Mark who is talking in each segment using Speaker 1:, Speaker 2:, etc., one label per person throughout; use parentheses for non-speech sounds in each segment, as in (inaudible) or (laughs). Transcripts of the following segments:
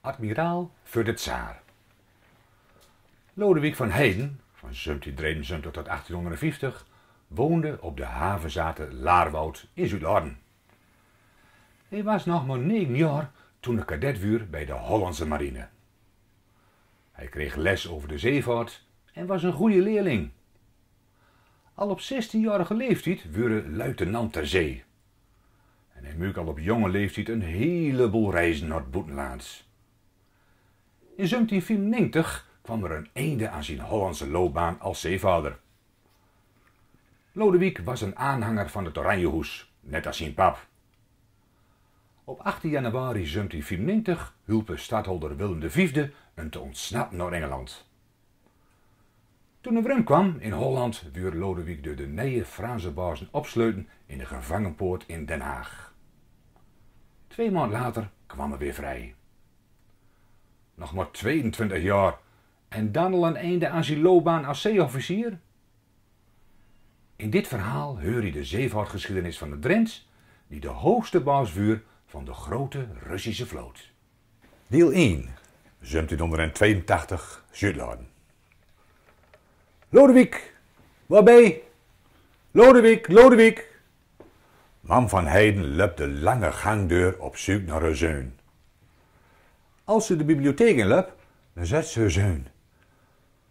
Speaker 1: admiraal voor de tsaar. Lodewijk van Heijden van 1773 tot 1850, woonde op de havenzate Laarwoud in Zuid-Arden. Hij was nog maar 9 jaar toen de kadetwuur bij de Hollandse marine. Hij kreeg les over de zeevaart en was een goede leerling. Al op 16-jarige leeftijd werd luitenant ter zee. En hij maakte al op jonge leeftijd een heleboel reizen naar het buitenland. In 1794 kwam er een einde aan zijn Hollandse loopbaan als zeevader. Lodewijk was een aanhanger van het Oranjehoes, net als zijn pap. Op 18 januari 1794 hielpen stadholder Willem V hem te ontsnappen naar Engeland. Toen de wrem kwam in Holland, werd Lodewijk de de nieuwe Franse bazen opsleuten in de gevangenpoort in Den Haag. Twee maanden later kwam hij weer vrij. Nog maar 22 jaar. En dan al een einde aan zijn loopbaan als zeeofficier? In dit verhaal hoor je de zeevaartgeschiedenis van de Drents, die de hoogste baas vuur van de grote Russische vloot. Deel 1, 1782, Zuidladen. Lodewijk, waarbij? Lodewijk, Lodewijk! Mam van Heiden loopt de lange gangdeur op zoek naar een als ze de bibliotheek loopt, dan zet ze zeun.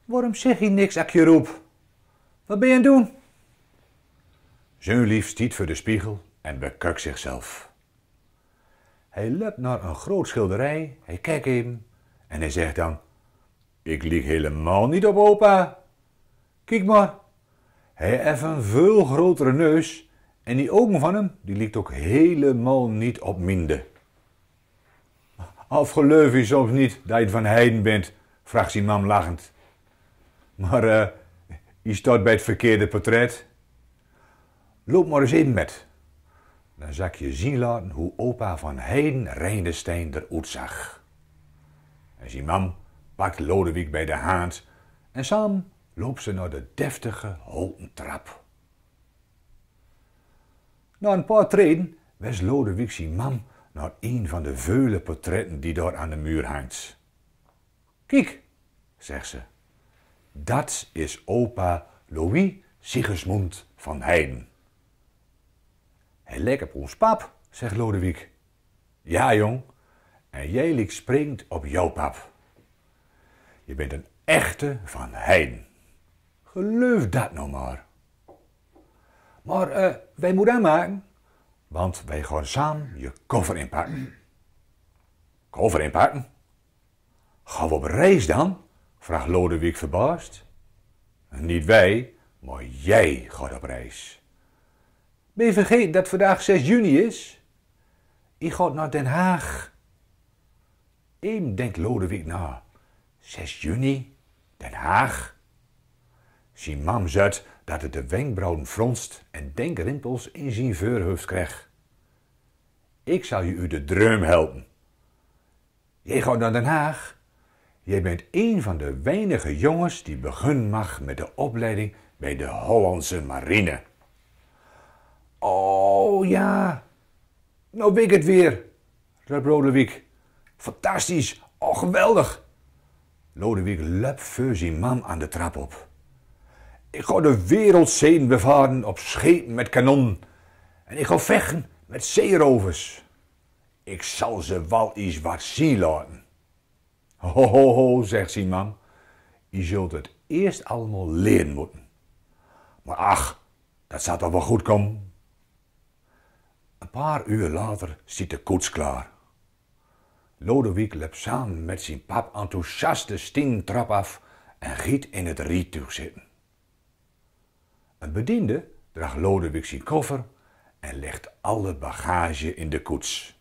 Speaker 1: Waarom zeg je niks als je roep? Wat ben je aan het doen? Zeun lief stiet voor de spiegel en bekukt zichzelf. Hij loopt naar een groot schilderij, hij kijkt even en hij zegt dan... Ik lieg helemaal niet op opa. Kijk maar, hij heeft een veel grotere neus en die ogen van hem, die liegt ook helemaal niet op minde. Of geloof je soms niet dat je van heiden bent? vraagt zijn mam lachend. Maar uh, je staat bij het verkeerde portret. Loop maar eens in met. Dan zag je zien laten hoe opa van heiden Reindestein eruit zag. En zijn mam pakt Lodewijk bij de hand en samen loopt ze naar de deftige houten trap. Na een paar treden was Lodewijk zijn mam naar een van de veule portretten die daar aan de muur hangt. Kijk, zegt ze, dat is opa Louis Sigismund van Heijn. Hij lijkt op ons pap, zegt Lodewijk. Ja, jong, en jij lijkt springt op jouw pap. Je bent een echte van Heijn. Geloof dat nou maar. Maar eh, wij moeten aanmaken. Want wij gaan samen je koffer inpakken. Koffer inpakken? Gaan we op reis dan? vraagt Lodewijk verbaasd. Niet wij, maar jij gaat op reis. Ben je vergeten dat vandaag 6 juni is? Ik ga naar Den Haag. Eem denkt Lodewijk na. 6 juni? Den Haag? Zijn mam zegt dat het de wenkbrauwen fronst en denkrimpels in zijn veurhoofd krijgt. Ik zal je u de dreum helpen. Je gaat naar Den Haag. Jij bent een van de weinige jongens die begun mag met de opleiding bij de Hollandse marine. Oh ja, nou ben ik het weer, riep Lodewijk. Fantastisch, oh geweldig. Lodewijk lep voor zijn mam aan de trap op. Ik ga de wereldzeeën bevaren op schepen met kanon. En ik ga vechten met zeerovers. Ik zal ze wel iets wat zien laten. Ho, ho, ho, zegt man. Je zult het eerst allemaal leren moeten. Maar ach, dat zal toch wel goed komen. Een paar uur later zit de koets klaar. Lodewijk loopt samen met zijn pap enthousiast de trap af en giet in het riet zitten. Een bediende draagt Lodewijk zijn koffer en legt alle bagage in de koets.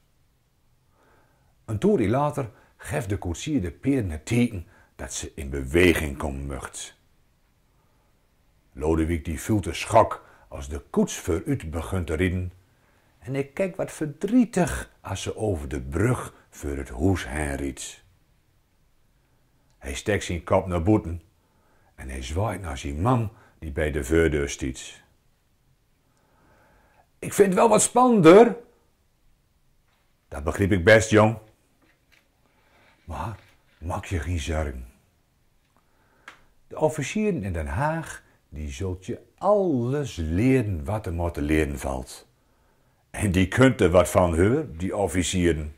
Speaker 1: Een toerie later geeft de koetsier de peren het teken dat ze in beweging komen mocht. Lodewijk die voelt de schok als de koets voor u begint te rijden en ik kijk wat verdrietig als ze over de brug voor het hoes heen riet. Hij steekt zijn kop naar boeten en hij zwaait naar zijn man die bij de voordeur stiet. Ik vind wel wat spannender. Dat begreep ik best, jong. Maar maak je geen zorgen. De officieren in Den Haag, die zult je alles leren wat er maar te leren valt. En die kunt er wat van hebben, die officieren.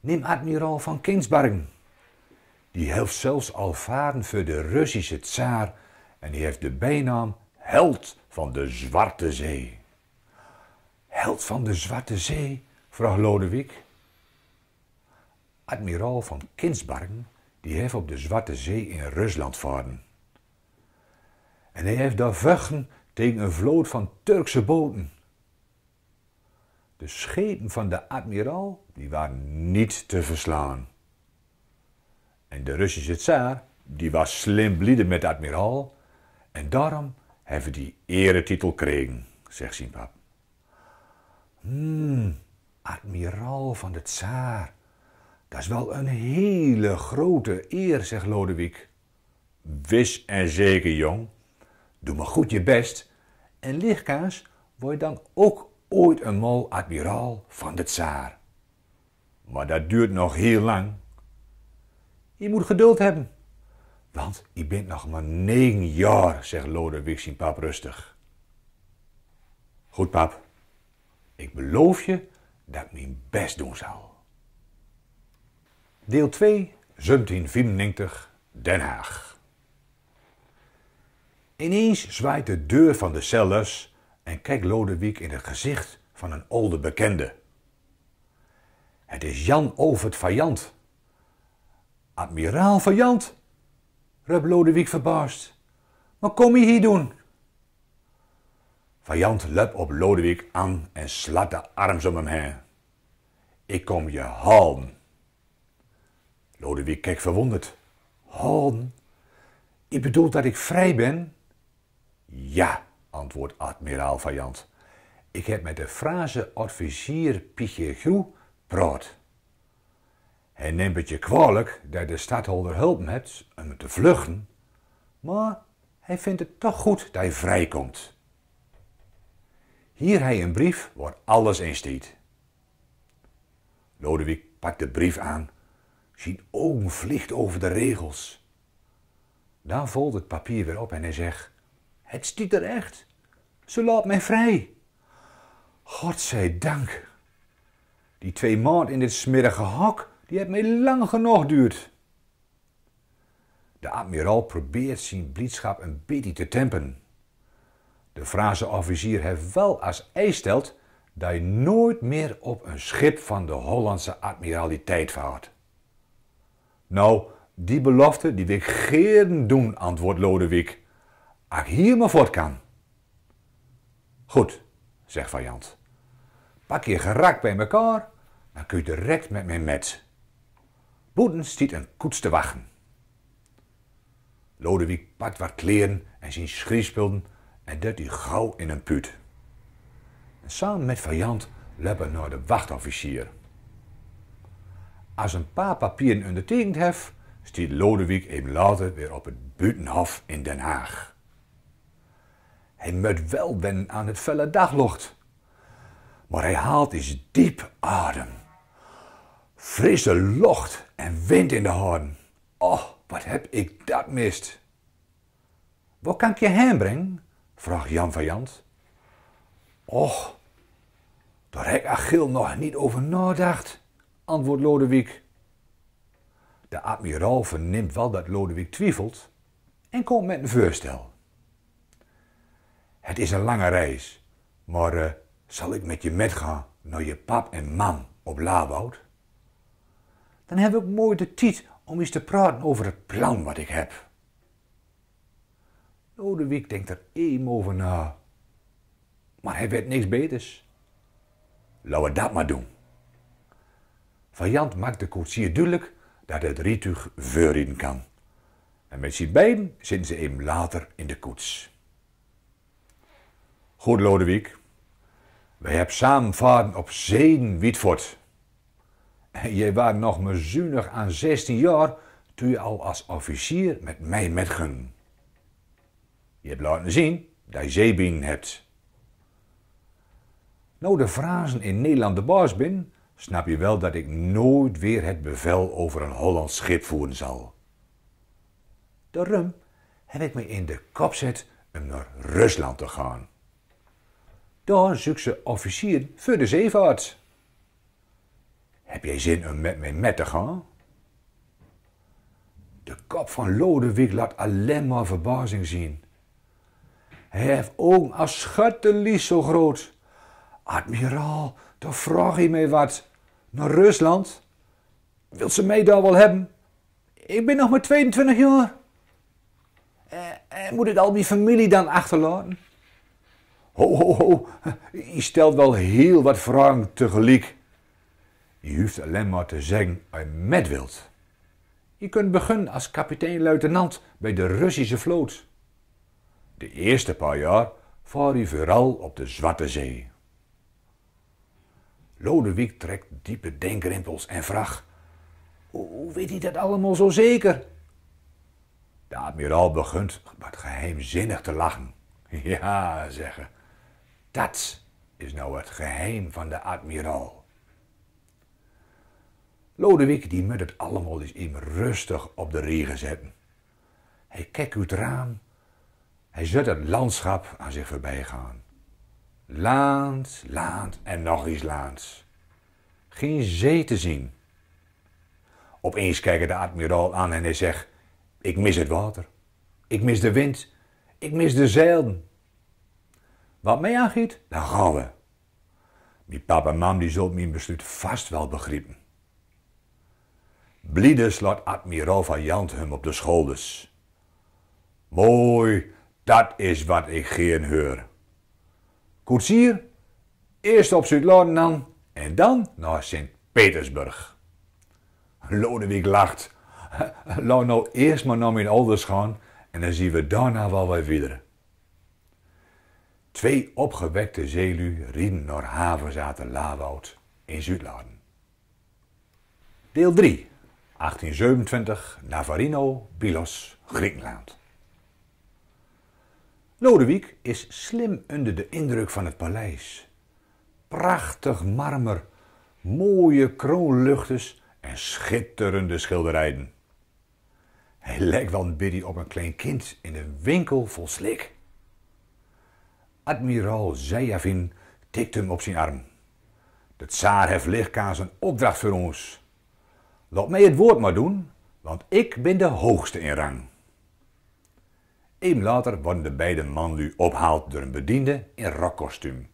Speaker 1: Neem admiraal van Kinsbergen die heeft zelfs al varen voor de Russische tsaar en die heeft de bijnaam Held van de Zwarte Zee. Held van de Zwarte Zee? vraagt Lodewijk. Admiraal van Kinsbargen, die heeft op de Zwarte Zee in Rusland varen. En hij heeft daar vechten tegen een vloot van Turkse boten. De schepen van de admiraal die waren niet te verslaan. En de Russische tsaar, die was slim blieden met de admiraal. En daarom hebben die eretitel kregen, zegt zijn pap. Hmm, admiraal van de tsaar. Dat is wel een hele grote eer, zegt Lodewijk. Wis en zeker, jong. Doe maar goed je best. En lichtkaas word je dan ook ooit eenmaal admiraal van de tsaar. Maar dat duurt nog heel lang. Je moet geduld hebben. Want je bent nog maar negen jaar, zegt Lodewijk zijn pap rustig. Goed, pap. Ik beloof je dat ik mijn best doen zou. Deel 2, 1794, Den Haag. Ineens zwaait de deur van de cellus en kijkt Lodewijk in het gezicht van een oude bekende. Het is Jan Overt Vaillant. Admiraal Vajant, riep Lodewijk verbaasd. Wat kom je hier doen? Vajant lep op Lodewijk aan en slaat de arms om hem heen. Ik kom je halen. Lodewijk kijkt verwonderd. Halen? Ik bedoel dat ik vrij ben? Ja, antwoordt admiraal Vajant. Ik heb met de frase officier Pietje Groe praat. Hij neemt het je kwalijk dat de stadholder hulp hebt om te vluchten, maar hij vindt het toch goed dat hij vrijkomt. Hier hij een brief waar alles in Lodewijk pakt de brief aan, zijn oom vliegt over de regels. Dan valt het papier weer op en hij zegt, het stiet er echt, ze laat mij vrij. God zij dank. die twee maanden in dit smidige hok, die hebt mij lang genoeg duurt. De admiraal probeert zijn blitschap een beetje te tempen. De Franse officier heeft wel als eis stelt dat je nooit meer op een schip van de Hollandse admiraliteit vaart. Nou, die belofte die wil ik geen doen, antwoordt Lodewijk. Ak ik hier maar voort kan. Goed, zegt Vajant. Pak je gerak bij mekaar, dan kun je direct met mij met. Boeten stiet een koets te wachten. Lodewijk pakt wat kleren en zijn schriespulden en deed die gauw in een put. En samen met lep hij naar de wachtofficier. Als een paar papieren ondertekend heeft, stiet Lodewijk even later weer op het buitenhof in Den Haag. Hij moet wel wennen aan het felle daglocht, maar hij haalt eens diep adem. Frisse lucht en wind in de haren. Oh, wat heb ik dat mist. Wat kan ik je heen brengen? vraagt Jan van Jans. Och, daar heb Achil nog niet over nagedacht. antwoordt Lodewijk. De admiraal verneemt wel dat Lodewijk twijfelt en komt met een voorstel. Het is een lange reis, maar eh, zal ik met je metgaan naar je pap en mam op Laboud? dan heb ik mooi de tijd om eens te praten over het plan wat ik heb. Lodewijk nou, denkt er één over na. Maar hij weet niks beters. Laten we dat maar doen. Vajant maakt de koetsier duidelijk dat het veur in kan. En met zijn beiden zitten ze hem later in de koets. Goed, Lodewijk. We hebben samen varen op zeen Wietvoort. Je was nog maar zuinig aan 16 jaar toen je al als officier met mij ging. Je hebt laten zien dat je zeebien hebt. Nou de frazen in Nederland de baas ben, snap je wel dat ik nooit weer het bevel over een Hollands schip voeren zal. Daarom heb ik me in de kop zet om naar Rusland te gaan. Daar zoek ze officier voor de zeevaart. Heb jij zin om met mij met te gaan? De kop van Lodewijk laat alleen maar verbazing zien. Hij heeft ook als schuttenlies zo groot. Admiraal, dan vraag je mij wat. Naar Rusland? Wilt ze mij daar wel hebben? Ik ben nog maar 22 jaar. En eh, eh, moet ik al mijn familie dan achterlaten? Ho, ho, ho. Je stelt wel heel wat vragen tegelijk. Je hoeft alleen maar te zeggen als je met wilt. Je kunt beginnen als kapitein-luitenant bij de Russische vloot. De eerste paar jaar vaar je vooral op de Zwarte Zee. Lodewijk trekt diepe denkrimpels en vraagt: Hoe weet hij dat allemaal zo zeker? De admiraal begint wat geheimzinnig te lachen. (laughs) Ja, zeggen, dat is nou het geheim van de admiraal. Lodewijk die met het allemaal is in rustig op de regen zetten. Hij kijkt uit het raam. Hij zet het landschap aan zich voorbij gaan. Laand, laand en nog eens laans. Geen zee te zien. Opeens kijkt de admiraal aan en hij zegt: Ik mis het water. Ik mis de wind. Ik mis de zeilen. Wat mij aangiet, dan gaan we. Mijn papa en mam die zult mijn besluit vast wel begrijpen. Bliede slot admiraal Vajant hem op de schouders. Mooi, dat is wat ik geen heur. Koetsier, eerst op Zuid-Londen en dan naar Sint-Petersburg. Lodewijk lacht. (laughs) Laat nou eerst maar naar mijn ouders gaan en dan zien we daarna wel weer verder. Twee opgewekte zeelui rieden naar havenzaten Lawoud in Zuidladen. Deel 3 1827, Navarino, Pilos, Griekenland. Lodewijk is slim onder de indruk van het paleis. Prachtig marmer, mooie kroonluchters en schitterende schilderijen. Hij lijkt wel een biddy op een klein kind in een winkel vol slik. Admiraal Zeyavin tikt hem op zijn arm. De tsaar heeft lichtkaas een opdracht voor ons. Laat mij het woord maar doen, want ik ben de hoogste in rang. Eem later worden de beide manlu ophaald door een bediende in rokkostuum.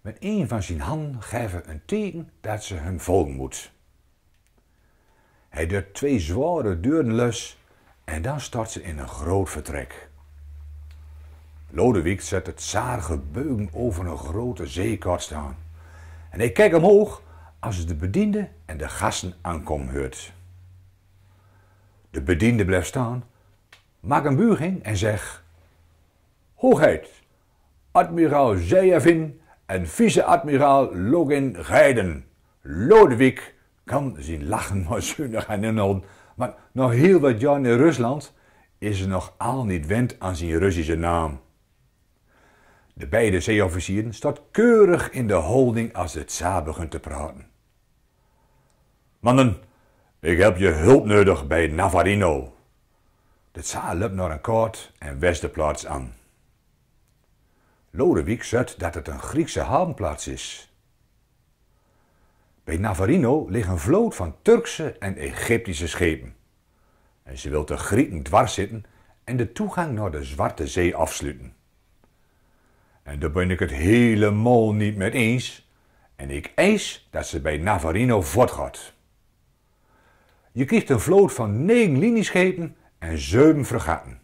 Speaker 1: Met een van zijn handen geven een teken dat ze hun volgen moet. Hij deurt twee zware deuren los en dan start ze in een groot vertrek. Lodewijk zet het zaar gebeugen over een grote zeekart staan. En hij kijkt omhoog als de bediende en de gasten aankomen hoort. De bediende blijft staan, maakt een buiging en zegt: Hoogheid, admiraal zejevin en vice-admiraal Login rijden. Lodewijk kan zien lachen (laughs) maar zuinig en inhouden, maar nog heel wat jaren in Rusland is er nog al niet wend aan zijn Russische naam. De beide zeeofficieren staat keurig in de holding als het za begint te praten. Mannen, ik heb je hulp nodig bij Navarino. De za loopt naar een koord en west de plaats aan. Lodewijk zegt dat het een Griekse havenplaats is. Bij Navarino ligt een vloot van Turkse en Egyptische schepen. En ze wil de Grieken dwars zitten en de toegang naar de Zwarte Zee afsluiten. En daar ben ik het helemaal niet mee eens. En ik eis dat ze bij Navarino voortgaat. Je krijgt een vloot van 9 linieschepen en zeven fregatten.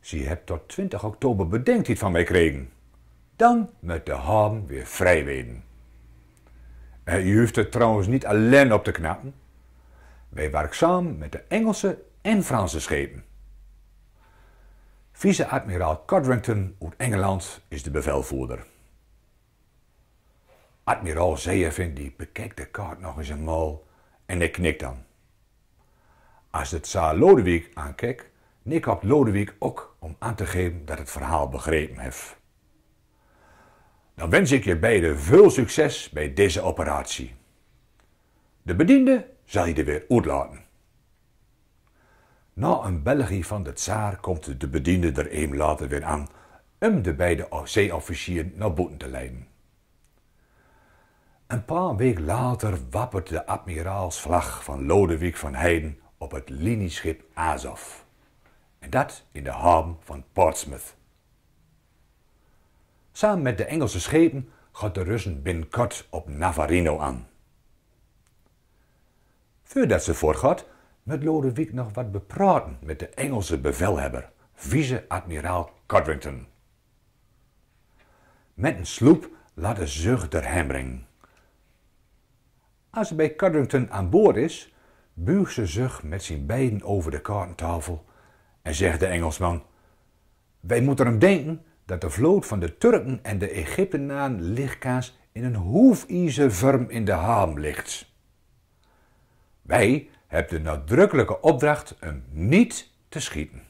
Speaker 1: Ze hebt tot 20 oktober bedenkt bedenktijd van mij kregen. Dan met de haven weer vrij En eh, je hoeft het trouwens niet alleen op te knappen. Wij werken samen met de Engelse en Franse schepen. Vice-admiraal Codrington uit Engeland is de bevelvoerder. Admiraal Zeevind die bekijkt de kaart nog eens eenmaal en hij knikt dan. Als het zaal Lodewijk aankijkt, nikt Lodewijk ook om aan te geven dat het verhaal begrepen heeft. Dan wens ik je beiden veel succes bij deze operatie. De bediende zal je er weer uitlaten. Na een België van de tsaar komt de bediende er een later weer aan om de beide zeeofficieren naar boeten te leiden. Een paar weken later wappert de admiraalsvlag van Lodewijk van Heiden op het linieschip Azov. En dat in de haven van Portsmouth. Samen met de Engelse schepen gaat de Russen binnenkort op Navarino aan. Voordat ze voorgaat, met Lodewijk nog wat bepraten met de Engelse bevelhebber, vice-admiraal Codrington. Met een sloep laat de zucht er hem brengen. Als ze bij Codrington aan boord is, buigt ze zich met zijn beiden over de kaartentafel en zegt de Engelsman: Wij moeten hem denken dat de vloot van de Turken en de Egyptenaren lichtkaas in een hoefijzervorm in de haam ligt. Wij, heb de nadrukkelijke opdracht hem niet te schieten.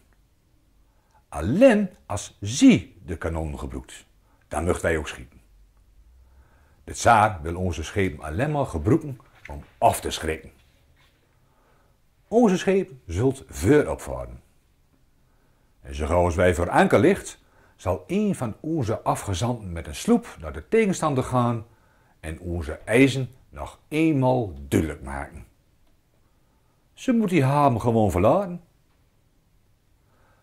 Speaker 1: Alleen als zij de kanon gebruikt, dan mocht wij ook schieten. De tsaar wil onze schepen alleen maar gebroeken om af te schrikken. Onze schepen zult vuur opvaren. En zo gauw als wij voor anker ligt, zal een van onze afgezanten met een sloep naar de tegenstander gaan en onze eisen nog eenmaal duidelijk maken. Ze moet die ham gewoon verlaten.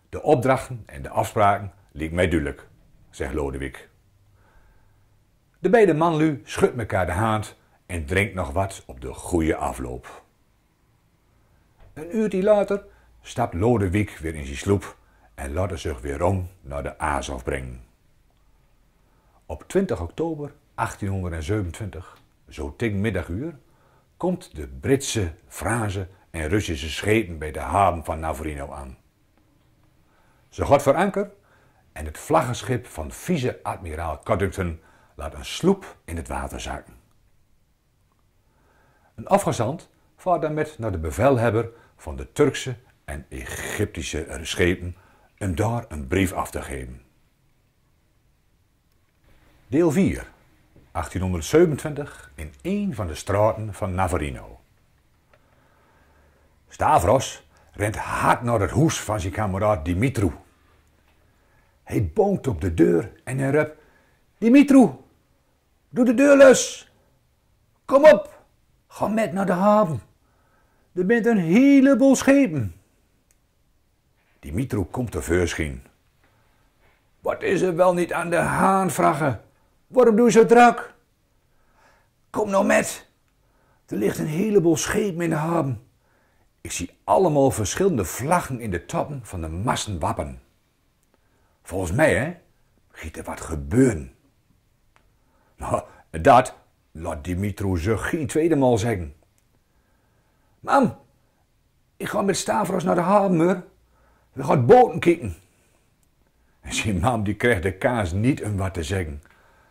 Speaker 1: De opdrachten en de afspraken liep mij duidelijk, zegt Lodewijk. De beide manlu schudt elkaar de hand en drinkt nog wat op de goede afloop. Een uurtje later stapt Lodewijk weer in zijn sloep en laat zich weer om naar de Azov brengen. Op 20 oktober 1827, zo tegen middaguur, komt de Britse frase en Russische schepen bij de haven van Navarino aan. Ze gaat voor anker en het vlaggenschip van vice-admiraal Caddington laat een sloep in het water zakken. Een afgezant vaart dan met naar de bevelhebber van de Turkse en Egyptische schepen om daar een brief af te geven. Deel 4, 1827, in een van de straten van Navarino. Stavros rent hard naar het hoes van zijn kameraad Dimitru. Hij boont op de deur en hij roept: Dimitru, doe de deur los. Kom op, ga met naar de haven. Er bent een heleboel schepen. Dimitru komt tevoorschijn. Wat is er wel niet aan de haan, vragen? Waarom doe je zo druk? Kom nou met. Er ligt een heleboel schepen in de haven. Ik zie allemaal verschillende vlaggen in de toppen van de massen wappen. Volgens mij, hè, giet er wat gebeuren. Nou, dat laat Dimitro zich geen tweede maal zeggen. Mam, ik ga met Stavros naar de haven, We gaan boten kijken. En zijn mam die kreeg de kaas niet om wat te zeggen.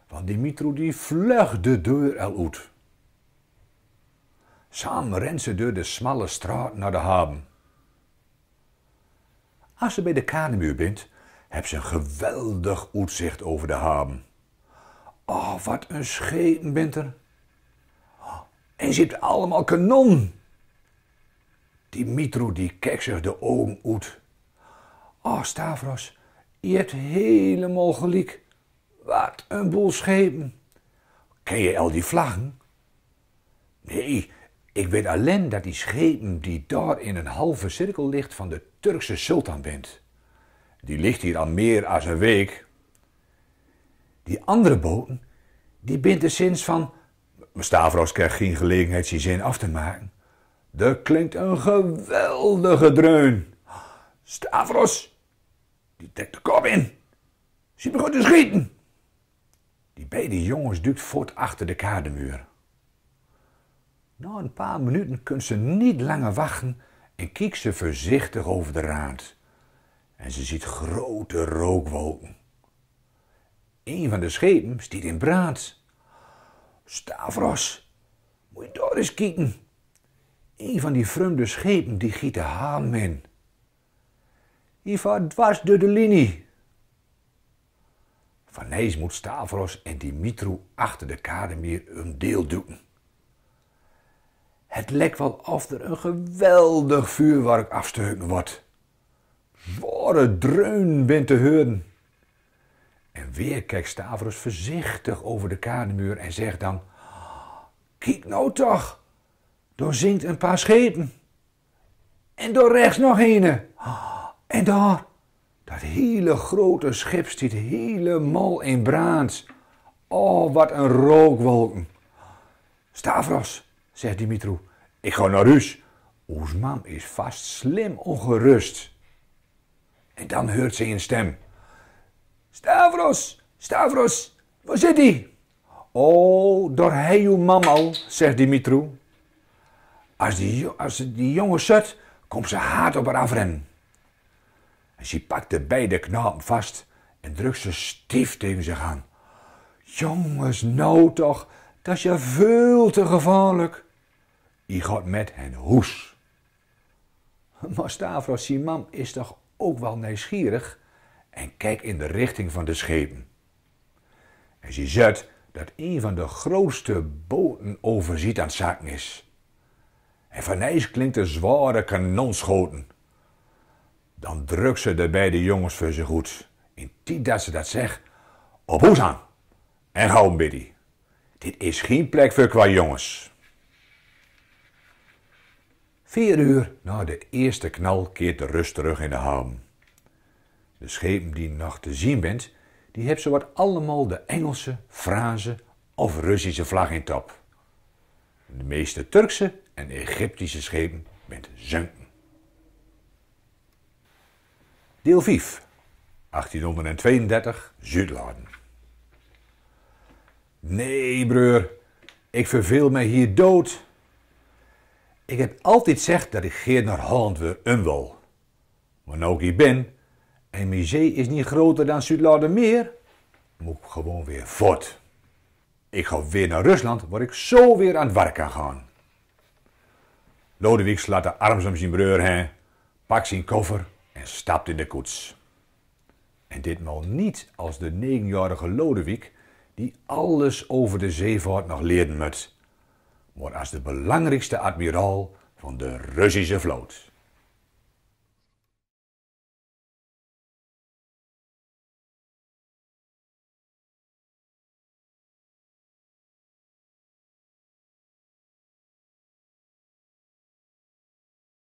Speaker 1: Want Dimitro die vlug de deur al uit. Samen rennen ze door de smalle straat naar de haven. Als ze bij de kanemuur bent, heb ze een geweldig uitzicht over de haven. Oh, wat een schepen bent er. En hebben allemaal kanon. Die die kijkt zich de ogen uit. Oh, Stavros, je hebt helemaal gelijk. Wat een boel schepen. Ken je al die vlaggen? Nee, ik weet alleen dat die schepen die daar in een halve cirkel ligt van de Turkse sultan bent. Die ligt hier al meer als een week. Die andere boten, die bindt er sinds van... Stavros krijgt geen gelegenheid zijn zin af te maken. Er klinkt een geweldige dreun. Stavros, die trekt de kop in. Ze begon te schieten. Die beide jongens duwt voort achter de kademuur. Na een paar minuten kunt ze niet langer wachten en kijkt ze voorzichtig over de raad. En ze ziet grote rookwolken. Een van de schepen stiet in brand. Stavros, moet je door eens kijken. Een van die vreemde schepen die giet de haan in. Die vaart dwars door de linie. Van Nijs moet Stavros en Dimitru achter de meer een deel doen. Het lijkt wel of er een geweldig vuurwerk afsteuken wordt. Zware dreun bent te horen. En weer kijkt Stavros voorzichtig over de kademuur en zegt dan: Kijk nou toch, door zingt een paar schepen En door rechts nog een. En daar, dat hele grote schip zit helemaal in braans. Oh, wat een rookwolken. Stavros, zegt Dimitro, Ik ga naar huis. Oes is vast slim ongerust. En dan hoort ze een stem. Stavros, Stavros, waar zit hij? Oh, door hij uw mam al, zegt Dimitro. Als die, als die jongen zet, komt ze haat op haar afrennen. En ze de beide knapen vast en drukt ze stief tegen zich aan. Jongens, nou toch, dat is je veel te gevaarlijk. Je gaat met hen hoes. Maar Stavros Simam is toch ook wel nieuwsgierig en kijkt in de richting van de schepen. En ze ziet dat een van de grootste boten overziet aan het zaken is. En van ijs klinkt de zware kanonschoten. Dan drukt ze de beide jongens voor zich goed. In tijd dat ze dat zegt, op hoes aan. En gauw, Biddy. Dit is geen plek voor qua jongens. Vier uur na de eerste knal keert de rust terug in de haven. De schepen die nog te zien bent, die hebben zowat allemaal de Engelse, Franse of Russische vlag in top. De meeste Turkse en Egyptische schepen bent zunken. Deel 5, 1832, Zuidladen. Nee, broer, ik verveel mij hier dood. Ik heb altijd gezegd dat ik Geert naar Holland weer een wil. Maar nou ik hier ben, en mijn zee is niet groter dan zuid meer, moet ik gewoon weer voort. Ik ga weer naar Rusland, waar ik zo weer aan het werk kan gaan. Lodewijk slaat de arms om zijn broer pakt zijn koffer en stapt in de koets. En ditmaal niet als de negenjarige Lodewijk die alles over de zeevaart nog leren moet. Maar als de belangrijkste admiraal van de Russische vloot.